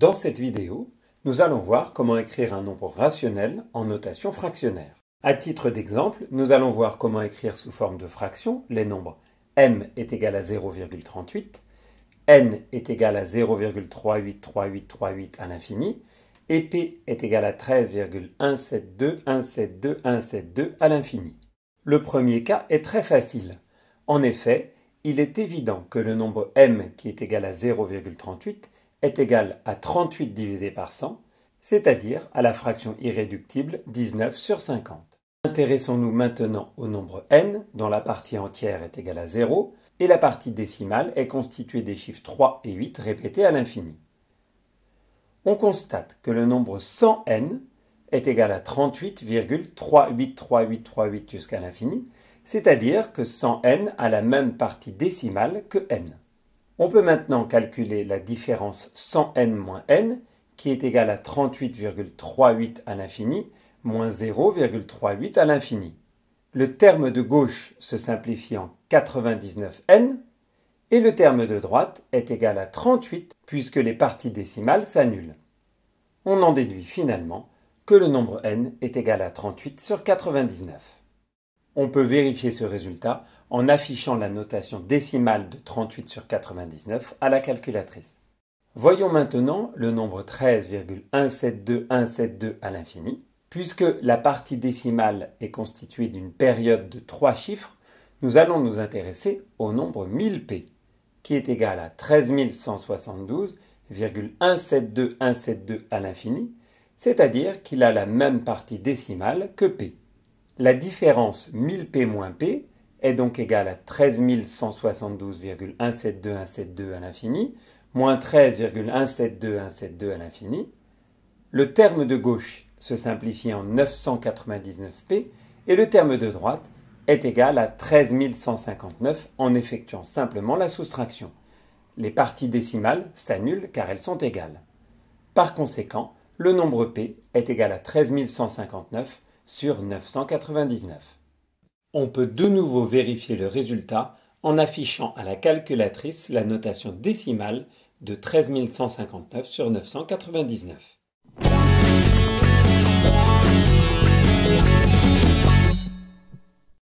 Dans cette vidéo, nous allons voir comment écrire un nombre rationnel en notation fractionnaire. À titre d'exemple, nous allons voir comment écrire sous forme de fraction les nombres m est égal à 0,38, n est égal à 0,383838 à l'infini, et p est égal à 13,172172172 à l'infini. Le premier cas est très facile. En effet, il est évident que le nombre m qui est égal à 0,38 est égal à 38 divisé par 100, c'est-à-dire à la fraction irréductible 19 sur 50. Intéressons-nous maintenant au nombre n, dont la partie entière est égale à 0, et la partie décimale est constituée des chiffres 3 et 8 répétés à l'infini. On constate que le nombre 100n est égal à 38,383838 jusqu'à l'infini, c'est-à-dire que 100n a la même partie décimale que n. On peut maintenant calculer la différence 100n n, qui est égale à 38,38 à l'infini, moins 0,38 à l'infini. Le terme de gauche se simplifie en 99n, et le terme de droite est égal à 38, puisque les parties décimales s'annulent. On en déduit finalement que le nombre n est égal à 38 sur 99 on peut vérifier ce résultat en affichant la notation décimale de 38 sur 99 à la calculatrice. Voyons maintenant le nombre 13,172172 à l'infini. Puisque la partie décimale est constituée d'une période de trois chiffres, nous allons nous intéresser au nombre 1000p, qui est égal à 13172,172172 à l'infini, c'est-à-dire qu'il a la même partie décimale que p. La différence 1000p p est donc égale à 13172,172172 à l'infini, moins 13,172172 à l'infini. Le terme de gauche se simplifie en 999p et le terme de droite est égal à 13159 en effectuant simplement la soustraction. Les parties décimales s'annulent car elles sont égales. Par conséquent, le nombre p est égal à 13159, sur 999. On peut de nouveau vérifier le résultat en affichant à la calculatrice la notation décimale de 13159 sur 999.